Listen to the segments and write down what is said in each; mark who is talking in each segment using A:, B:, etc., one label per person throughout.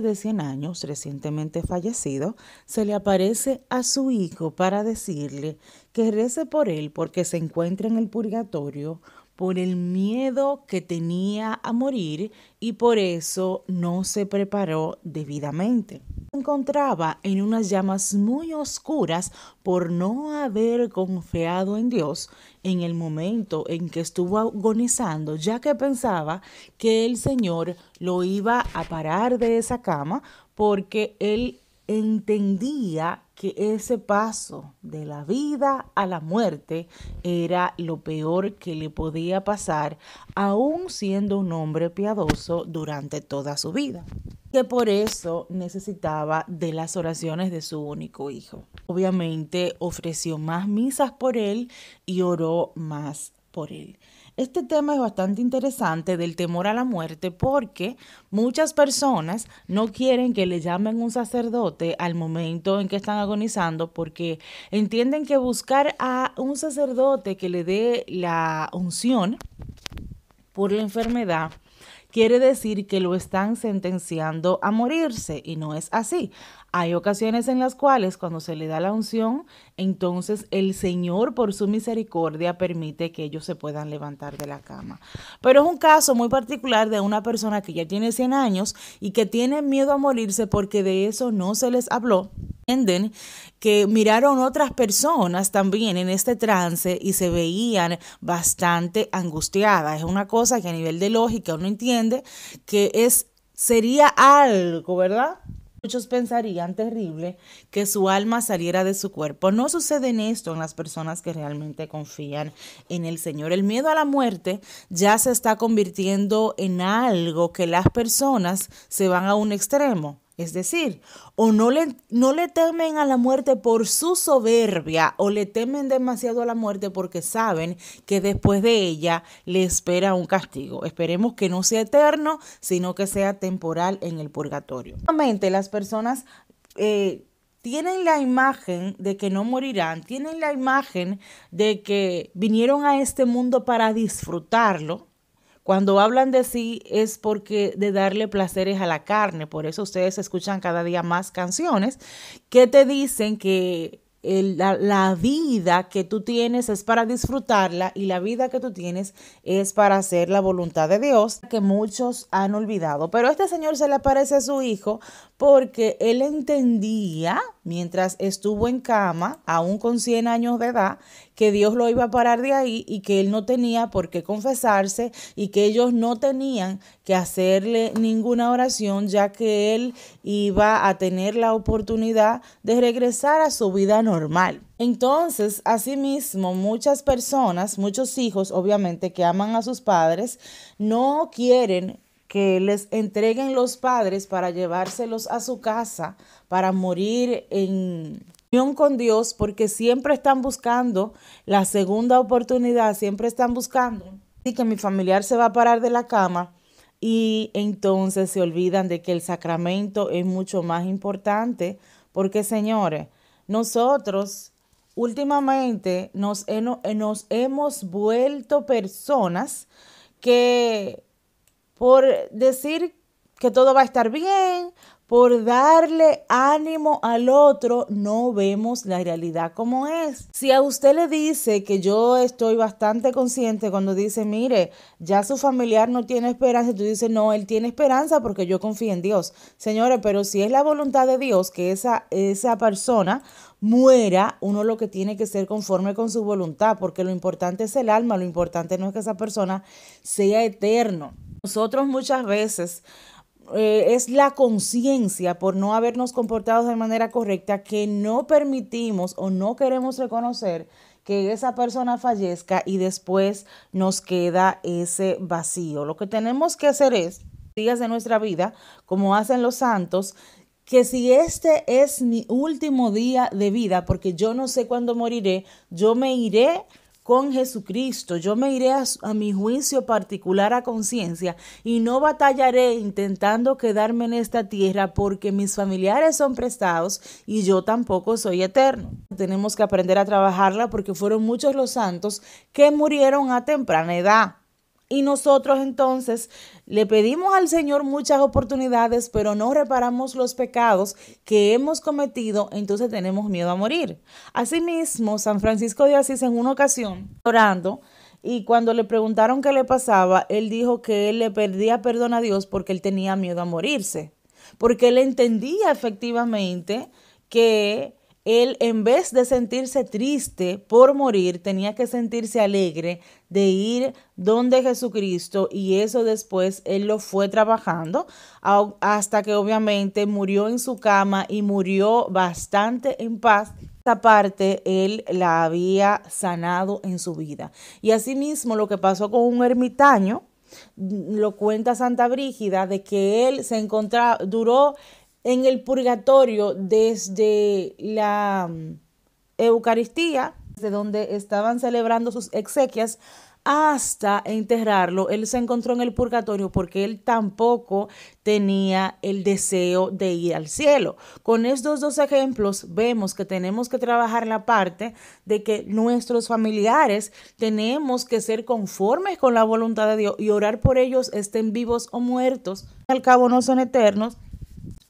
A: de 100 años, recientemente fallecido, se le aparece a su hijo para decirle que rece por él porque se encuentra en el purgatorio por el miedo que tenía a morir y por eso no se preparó debidamente encontraba en unas llamas muy oscuras por no haber confiado en Dios en el momento en que estuvo agonizando, ya que pensaba que el Señor lo iba a parar de esa cama porque él entendía que ese paso de la vida a la muerte era lo peor que le podía pasar, aún siendo un hombre piadoso durante toda su vida que por eso necesitaba de las oraciones de su único hijo. Obviamente ofreció más misas por él y oró más por él. Este tema es bastante interesante del temor a la muerte porque muchas personas no quieren que le llamen un sacerdote al momento en que están agonizando porque entienden que buscar a un sacerdote que le dé la unción por la enfermedad quiere decir que lo están sentenciando a morirse y no es así. Hay ocasiones en las cuales cuando se le da la unción, entonces el Señor por su misericordia permite que ellos se puedan levantar de la cama. Pero es un caso muy particular de una persona que ya tiene 100 años y que tiene miedo a morirse porque de eso no se les habló que miraron otras personas también en este trance y se veían bastante angustiadas. Es una cosa que a nivel de lógica uno entiende que es sería algo, ¿verdad? Muchos pensarían terrible que su alma saliera de su cuerpo. No sucede en esto en las personas que realmente confían en el Señor. El miedo a la muerte ya se está convirtiendo en algo que las personas se van a un extremo. Es decir, o no le, no le temen a la muerte por su soberbia, o le temen demasiado a la muerte porque saben que después de ella le espera un castigo. Esperemos que no sea eterno, sino que sea temporal en el purgatorio. Normalmente las personas eh, tienen la imagen de que no morirán, tienen la imagen de que vinieron a este mundo para disfrutarlo, cuando hablan de sí es porque de darle placeres a la carne, por eso ustedes escuchan cada día más canciones que te dicen que la, vida que tú tienes es para disfrutarla y la vida que tú tienes es para hacer la voluntad de Dios, que muchos han olvidado. Pero este señor se le aparece a su hijo porque él entendía mientras estuvo en cama, aún con 100 años de edad, que Dios lo iba a parar de ahí y que él no tenía por qué confesarse y que ellos no tenían que hacerle ninguna oración ya que él iba a tener la oportunidad de regresar a su vida normal. Entonces, asimismo, muchas personas, muchos hijos, obviamente, que aman a sus padres, no quieren que les entreguen los padres para llevárselos a su casa, para morir en unión con Dios, porque siempre están buscando la segunda oportunidad, siempre están buscando. y que mi familiar se va a parar de la cama y entonces se olvidan de que el sacramento es mucho más importante, porque señores, nosotros últimamente nos, nos hemos vuelto personas que por decir que todo va a estar bien, por darle ánimo al otro, no vemos la realidad como es. Si a usted le dice que yo estoy bastante consciente cuando dice, mire, ya su familiar no tiene esperanza, tú dices, no, él tiene esperanza porque yo confío en Dios. Señores, pero si es la voluntad de Dios que esa, esa persona muera, uno lo que tiene que ser conforme con su voluntad, porque lo importante es el alma, lo importante no es que esa persona sea eterno. Nosotros muchas veces eh, es la conciencia por no habernos comportado de manera correcta que no permitimos o no queremos reconocer que esa persona fallezca y después nos queda ese vacío. Lo que tenemos que hacer es, días de nuestra vida, como hacen los santos, que si este es mi último día de vida, porque yo no sé cuándo moriré, yo me iré con Jesucristo. Yo me iré a, mi juicio particular a conciencia y no batallaré intentando quedarme en esta tierra porque mis familiares son prestados y yo tampoco soy eterno. Tenemos que aprender a trabajarla porque fueron muchos los santos que murieron a temprana edad. Y nosotros entonces le pedimos al Señor muchas oportunidades, pero no reparamos los pecados que hemos cometido, entonces tenemos miedo a morir. Asimismo, San Francisco de Asís en una ocasión, orando, y cuando le preguntaron qué le pasaba, él dijo que él le perdía perdón a Dios porque él tenía miedo a morirse, porque él entendía efectivamente que él en vez de sentirse triste por morir, tenía que sentirse alegre de ir donde Jesucristo y eso después él lo fue trabajando hasta que obviamente murió en su cama y murió bastante en paz. Esta parte él la había sanado en su vida. Y asimismo lo que pasó con un ermitaño, lo cuenta Santa Brígida, de que él se encontraba, duró en el purgatorio desde la mm, Eucaristía, de donde estaban celebrando sus exequias, hasta enterrarlo. Él se encontró en el purgatorio porque él tampoco tenía el deseo de ir al cielo. Con estos dos ejemplos vemos que tenemos que trabajar la parte de que nuestros familiares tenemos que ser conformes con la voluntad de Dios y orar por ellos estén vivos o muertos. Al cabo no son eternos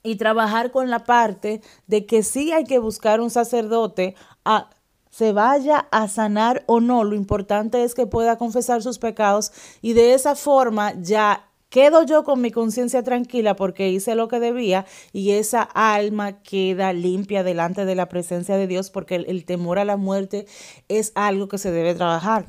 A: y trabajar con la parte de que sí hay que buscar un sacerdote a se vaya a sanar o no, lo importante es que pueda confesar sus pecados y de esa forma ya quedo yo con mi conciencia tranquila porque hice lo que debía y esa alma queda limpia delante de la presencia de Dios porque el, el temor a la muerte es algo que se debe trabajar.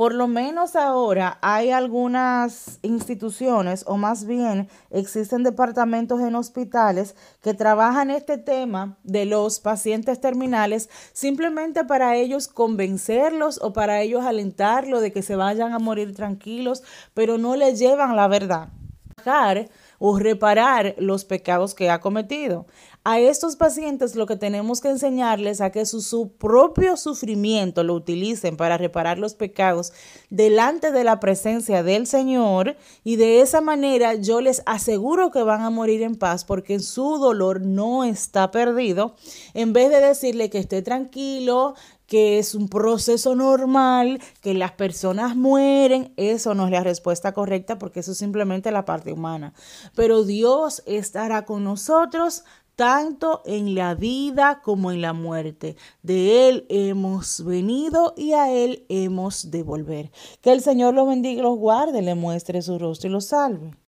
A: Por lo menos ahora hay algunas instituciones, o más bien existen departamentos en hospitales que trabajan este tema de los pacientes terminales simplemente para ellos convencerlos o para ellos alentarlos de que se vayan a morir tranquilos, pero no les llevan la verdad o reparar los pecados que ha cometido. A estos pacientes lo que tenemos que enseñarles a que su, su propio sufrimiento lo utilicen para reparar los pecados delante de la presencia del Señor y de esa manera yo les aseguro que van a morir en paz porque su dolor no está perdido. En vez de decirle que esté tranquilo, que es un proceso normal, que las personas mueren, eso no es la respuesta correcta porque eso es simplemente la parte humana. Pero Dios estará con nosotros tanto en la vida como en la muerte. De Él hemos venido y a Él hemos de volver. Que el Señor los bendiga los guarde, le muestre su rostro y los salve.